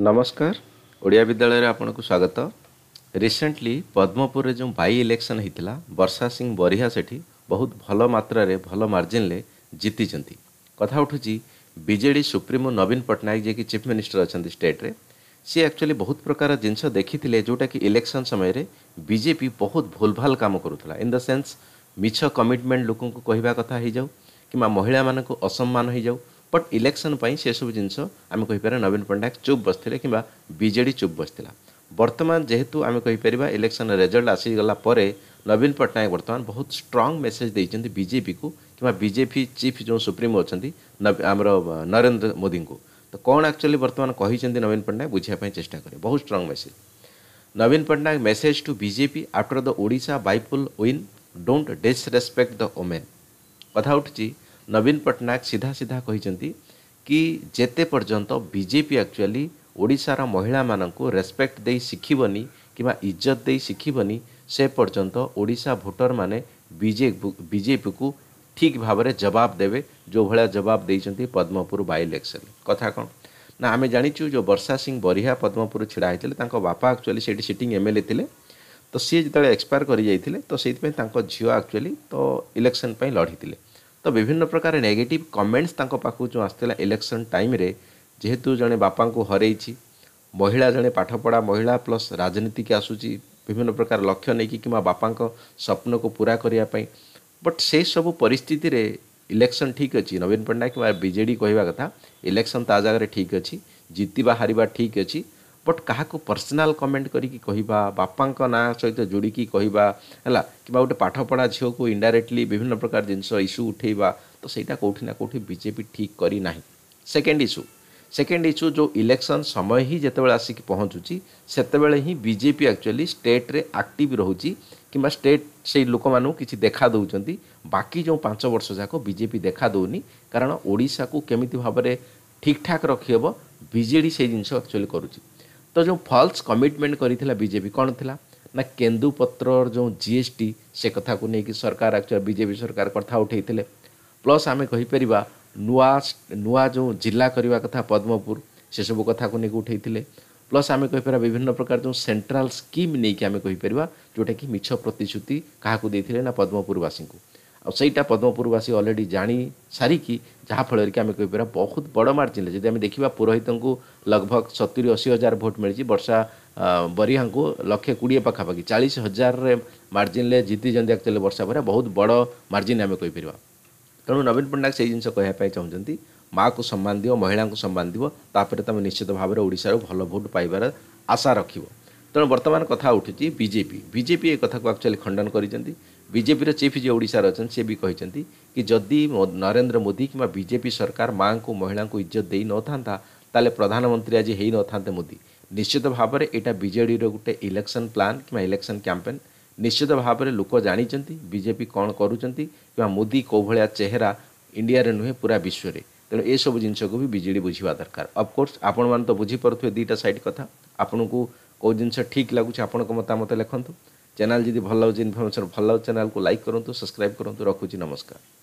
ନମସ୍କାର ଓଡ଼ିଆ ବିଦ୍ୟାଳୟରେ ଆପଣଙ୍କୁ ସ୍ୱାଗତ ରିସେଣ୍ଟଲି ପଦ୍ମପୁରରେ ଯେଉଁ ବାଇ ଇଲେକ୍ସନ୍ ହୋଇଥିଲା ବର୍ଷା ସିଂ ବରିହା ସେଠି ବହୁତ ଭଲ ମାତ୍ରାରେ ଭଲ ମାର୍ଜିନ୍ରେ ଜିତିଛନ୍ତି କଥା ଉଠୁଛି ବିଜେଡ଼ି ସୁପ୍ରିମୋ ନବୀନ ପଟ୍ଟନାୟକ ଯିଏକି ଚିଫ୍ ମିନିଷ୍ଟର ଅଛନ୍ତି ଷ୍ଟେଟ୍ରେ ସିଏ ଆକ୍ଚୁଆଲି ବହୁତ ପ୍ରକାର ଜିନିଷ ଦେଖିଥିଲେ ଯେଉଁଟାକି ଇଲେକ୍ସନ୍ ସମୟରେ ବିଜେପି ବହୁତ ଭୁଲଭାଲ କାମ କରୁଥିଲା ଇନ୍ ଦ ସେନ୍ସ ମିଛ କମିଟମେଣ୍ଟ ଲୋକଙ୍କୁ କହିବା କଥା ହୋଇଯାଉ କିମ୍ବା ମହିଳାମାନଙ୍କୁ ଅସମ୍ମାନ ହୋଇଯାଉ बट इलेक्शन से सब जिन आम कही कहीपर नवीन पट्टनायक चुप बसते कि बजेडी चुप बसला बर्तमान जेहेतु आम कहीपर इलेक्शन रेजल्ट आसीगला नवीन पट्टनायक बर्तमान बहुत स्ट्रंग मेसेज देखते बजेपी को किंवा बीजेपी चीफ जो सुप्रीमो अच्छे आम नरेन्द्र मोदी को तो कौन एक्चुअली बर्तमान कही नवीन पट्टनायक बुझाप चेषा कर बहुत strong message Naveen Patnaik message to BJP after the Odia people own don't disrespect the women कथा उठी नवीन पट्टनायक सीधा सीधा कही कि जिते पर्यंत बीजेपी एक्चुअली ओडार महिला मानक रेस्पेक्ट दे शिखबनी कि इज्जत दे शिखबनी से पर्यंत ओडा भोटर मैंने बीजे, बीजेपी को ठीक भाव जवाब देवे जो भाया जवाब दे पद्मपुर इलेक्शन कथा कौन ना आम जाचु जो वर्षा सिंह बरीहा पद्मपुर ड़ा होते बापा एक्चुअली सीट सिटिंग एमएलए एल तो सी जो एक्सपायर कर तो से झील एक्चुअली तो इलेक्शन लड़ी थी ତ ବିଭିନ୍ନ ପ୍ରକାର ନେଗେଟିଭ୍ କମେଣ୍ଟସ୍ ତାଙ୍କ ପାଖକୁ ଯେଉଁ ଆସୁଥିଲା ଇଲେକ୍ସନ୍ ଟାଇମ୍ରେ ଯେହେତୁ ଜଣେ ବାପାଙ୍କୁ ହରେଇଛି ମହିଳା ଜଣେ ପାଠପଢ଼ା ମହିଳା ପ୍ଲସ୍ ରାଜନୀତିକି ଆସୁଛି ବିଭିନ୍ନ ପ୍ରକାର ଲକ୍ଷ୍ୟ ନେଇକି କିମ୍ବା ବାପାଙ୍କ ସ୍ୱପ୍ନକୁ ପୂରା କରିବା ପାଇଁ ବଟ୍ ସେସବୁ ପରିସ୍ଥିତିରେ ଇଲେକ୍ସନ୍ ଠିକ୍ ଅଛି ନବୀନ ପଟ୍ଟନାୟକ କିମ୍ବା ବିଜେଡ଼ି କହିବା କଥା ଇଲେକ୍ସନ୍ ତା ଜାଗାରେ ଠିକ୍ ଅଛି ଜିତିବା ହାରିବା ଠିକ୍ ଅଛି ବଟ୍ କାହାକୁ ପର୍ସନାଲ୍ କମେଣ୍ଟ କରିକି କହିବା ବାପାଙ୍କ ନାଁ ସହିତ ଯୋଡ଼ିକି କହିବା ହେଲା କିମ୍ବା ଗୋଟେ ପାଠପଢ଼ା ଝିଅକୁ ଇଣ୍ଡାଇରେକ୍ଟଲି ବିଭିନ୍ନ ପ୍ରକାର ଜିନିଷ ଇସ୍ୟୁ ଉଠାଇବା ତ ସେଇଟା କେଉଁଠି ନା କେଉଁଠି ବିଜେପି ଠିକ୍ କରିନାହିଁ ସେକେଣ୍ଡ ଇସ୍ୟୁ ସେକେଣ୍ଡ ଇସ୍ୟୁ ଯେଉଁ ଇଲେକ୍ସନ୍ ସମୟ ହିଁ ଯେତେବେଳେ ଆସିକି ପହଞ୍ଚୁଛି ସେତେବେଳେ ହିଁ ବିଜେପି ଆକ୍ଚୁଆଲି ଷ୍ଟେଟ୍ରେ ଆକ୍ଟିଭ୍ ରହୁଛି କିମ୍ବା ଷ୍ଟେଟ୍ ସେଇ ଲୋକମାନଙ୍କୁ କିଛି ଦେଖା ଦେଉଛନ୍ତି ବାକି ଯେଉଁ ପାଞ୍ଚ ବର୍ଷ ଯାକ ବିଜେପି ଦେଖା ଦେଉନି କାରଣ ଓଡ଼ିଶାକୁ କେମିତି ଭାବରେ ଠିକ୍ଠାକ୍ ରଖିହେବ ବିଜେଡ଼ି ସେଇ ଜିନିଷ ଆକ୍ଚୁଆଲି କରୁଛି ତ ଯେଉଁ ଫଲ୍ସ କମିଟମେଣ୍ଟ କରିଥିଲା ବିଜେପି କ'ଣ ଥିଲା ନା କେନ୍ଦୁପତ୍ରର ଯେଉଁ ଜି ଏସ୍ ଟି ସେ କଥାକୁ ନେଇକି ସରକାର ଆକ୍ଚୁଆଲି ବିଜେପି ସରକାର କଥା ଉଠାଇଥିଲେ ପ୍ଲସ୍ ଆମେ କହିପାରିବା ନୂଆ ନୂଆ ଯେଉଁ ଜିଲ୍ଲା କରିବା କଥା ପଦ୍ମପୁର ସେସବୁ କଥାକୁ ନେଇକି ଉଠାଇଥିଲେ ପ୍ଲସ୍ ଆମେ କହିପାରିବା ବିଭିନ୍ନ ପ୍ରକାର ଯେଉଁ ସେଣ୍ଟ୍ରାଲ ସ୍କିମ୍ ନେଇକି ଆମେ କହିପାରିବା ଯେଉଁଟାକି ମିଛ ପ୍ରତିଶ୍ରୁତି କାହାକୁ ଦେଇଥିଲେ ନା ପଦ୍ମପୁରବାସୀଙ୍କୁ ଆଉ ସେଇଟା ପଦ୍ମପୁରବାସୀ ଅଲରେଡ଼ି ଜାଣି ସାରିକି ଯାହାଫଳରେ କି ଆମେ କହିପାରିବା ବହୁତ ବଡ଼ ମାର୍ଜିନ୍ରେ ଯଦି ଆମେ ଦେଖିବା ପୁରୋହିତଙ୍କୁ ଲଗଭଗ ସତୁରି ଅଶୀ ହଜାର ଭୋଟ୍ ମିଳିଛି ବର୍ଷା ବରିହାଙ୍କୁ ଲକ୍ଷେ କୋଡ଼ିଏ ପାଖାପାଖି ଚାଳିଶ ହଜାରରେ ମାର୍ଜିନ୍ରେ ଜିତିଛନ୍ତି ଆକ୍ଚୁଆଲି ବର୍ଷା ବରିହା ବହୁତ ବଡ଼ ମାର୍ଜିନ୍ ଆମେ କହିପାରିବା ତେଣୁ ନବୀନ ପଟ୍ଟନାୟକ ସେଇ ଜିନିଷ କହିବା ପାଇଁ ଚାହୁଁଛନ୍ତି ମାଆକୁ ସମ୍ମାନ ଦିଅ ମହିଳାଙ୍କୁ ସମ୍ମାନ ଦିଅ ତାପରେ ତୁମେ ନିଶ୍ଚିତ ଭାବରେ ଓଡ଼ିଶାରୁ ଭଲ ଭୋଟ୍ ପାଇବାର ଆଶା ରଖିବ ତେଣୁ ବର୍ତ୍ତମାନ କଥା ଉଠୁଛି ବିଜେପି ବିଜେପି ଏ କଥାକୁ ଆକ୍ଚୁଆଲି ଖଣ୍ଡନ କରିଛନ୍ତି ବିଜେପିର ଚିଫ୍ ଯିଏ ଓଡ଼ିଶାରେ ଅଛନ୍ତି ସେ ବି କହିଛନ୍ତି କି ଯଦି ନରେନ୍ଦ୍ର ମୋଦି କିମ୍ବା ବିଜେପି ସରକାର ମାଆଙ୍କୁ ମହିଳାଙ୍କୁ ଇଜ୍ଜତ ଦେଇନଥାନ୍ତା ତାହେଲେ ପ୍ରଧାନମନ୍ତ୍ରୀ ଆଜି ହେଇନଥାନ୍ତେ ମୋଦି ନିଶ୍ଚିତ ଭାବରେ ଏଇଟା ବିଜେଡ଼ିର ଗୋଟେ ଇଲେକ୍ସନ୍ ପ୍ଲାନ୍ କିମ୍ବା ଇଲେକ୍ସନ୍ କ୍ୟାମ୍ପେନ୍ ନିଶ୍ଚିତ ଭାବରେ ଲୋକ ଜାଣିଛନ୍ତି ବିଜେପି କ'ଣ କରୁଛନ୍ତି କିମ୍ବା ମୋଦି କେଉଁ ଭଳିଆ ଚେହେରା ଇଣ୍ଡିଆରେ ନୁହେଁ ପୁରା ବିଶ୍ୱରେ ତେଣୁ ଏସବୁ ଜିନିଷକୁ ବି ବିଜେଡ଼ି ବୁଝିବା ଦରକାର ଅଫକୋର୍ସ ଆପଣମାନେ ତ ବୁଝିପାରୁଥିବେ ଦୁଇଟା ସାଇଡ଼୍ କଥା ଆପଣଙ୍କୁ କେଉଁ ଜିନିଷ ଠିକ୍ ଲାଗୁଛି ଆପଣଙ୍କ ମତାମତ ଲେଖନ୍ତୁ ଚ୍ୟାନେଲ୍ ଯଦି ଭଲ ଲାଗୁଛି ଇନଫର୍ମେସନ୍ ଭଲ ଲାଗୁଛି ଚ୍ୟାନେଲ୍କୁ ଲାଇକ୍ କରନ୍ତୁ ସବସ୍କ୍ରାଇବ୍ କରନ୍ତୁ ରଖୁଛି ନମସ୍କାର